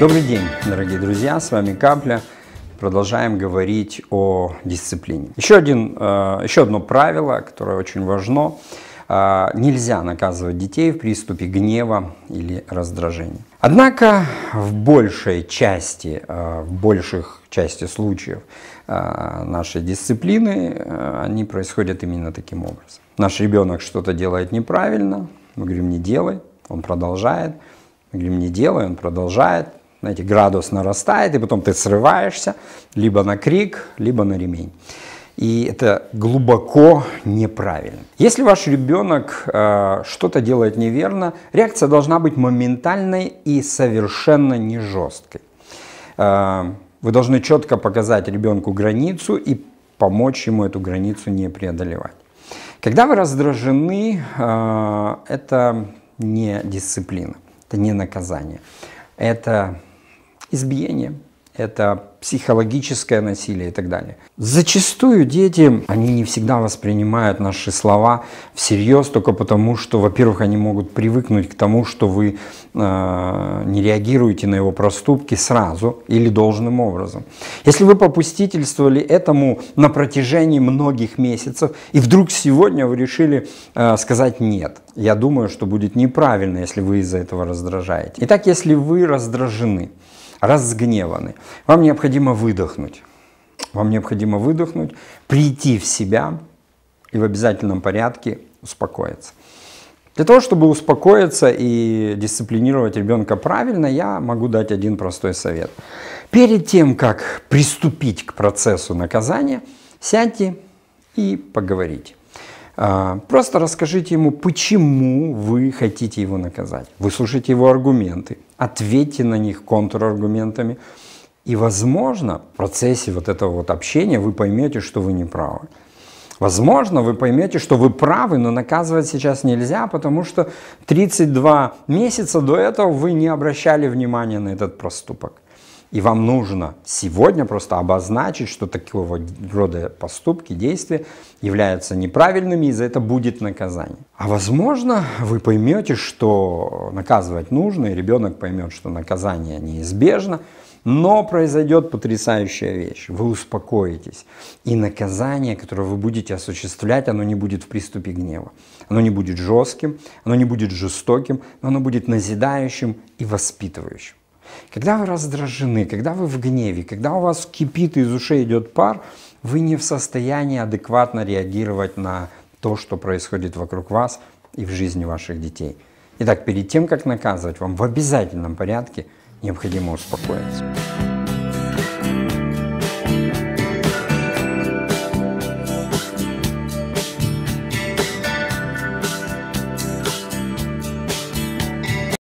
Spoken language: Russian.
Добрый день, дорогие друзья, с вами Капля. Продолжаем говорить о дисциплине. Еще, один, э, еще одно правило, которое очень важно. Э, нельзя наказывать детей в приступе гнева или раздражения. Однако в большей части, э, в больших части случаев нашей дисциплины они происходят именно таким образом. Наш ребенок что-то делает неправильно, мы говорим, не делай, он продолжает, мы говорим, не делай, он продолжает знаете, градус нарастает, и потом ты срываешься либо на крик, либо на ремень. И это глубоко неправильно. Если ваш ребенок э, что-то делает неверно, реакция должна быть моментальной и совершенно не жесткой. Э, вы должны четко показать ребенку границу и помочь ему эту границу не преодолевать. Когда вы раздражены, э, это не дисциплина, это не наказание. Это избиение, это психологическое насилие и так далее. Зачастую дети, они не всегда воспринимают наши слова всерьез, только потому, что, во-первых, они могут привыкнуть к тому, что вы э, не реагируете на его проступки сразу или должным образом. Если вы попустительствовали этому на протяжении многих месяцев, и вдруг сегодня вы решили э, сказать «нет», я думаю, что будет неправильно, если вы из-за этого раздражаете. Итак, если вы раздражены, разгневаны. Вам необходимо выдохнуть. Вам необходимо выдохнуть, прийти в себя и в обязательном порядке успокоиться. Для того, чтобы успокоиться и дисциплинировать ребенка правильно, я могу дать один простой совет. Перед тем, как приступить к процессу наказания, сядьте и поговорите. А, просто расскажите ему, почему вы хотите его наказать. Выслушайте его аргументы, ответьте на них контраргументами. И, возможно, в процессе вот этого вот общения вы поймете, что вы не правы. Возможно, вы поймете, что вы правы, но наказывать сейчас нельзя, потому что 32 месяца до этого вы не обращали внимания на этот проступок. И вам нужно сегодня просто обозначить, что такого рода поступки, действия являются неправильными, и за это будет наказание. А возможно, вы поймете, что наказывать нужно, и ребенок поймет, что наказание неизбежно, но произойдет потрясающая вещь. Вы успокоитесь. И наказание, которое вы будете осуществлять, оно не будет в приступе гнева. Оно не будет жестким, оно не будет жестоким, но оно будет назидающим и воспитывающим. Когда вы раздражены, когда вы в гневе, когда у вас кипит и из ушей идет пар, вы не в состоянии адекватно реагировать на то, что происходит вокруг вас и в жизни ваших детей. Итак, перед тем, как наказывать, вам в обязательном порядке необходимо успокоиться.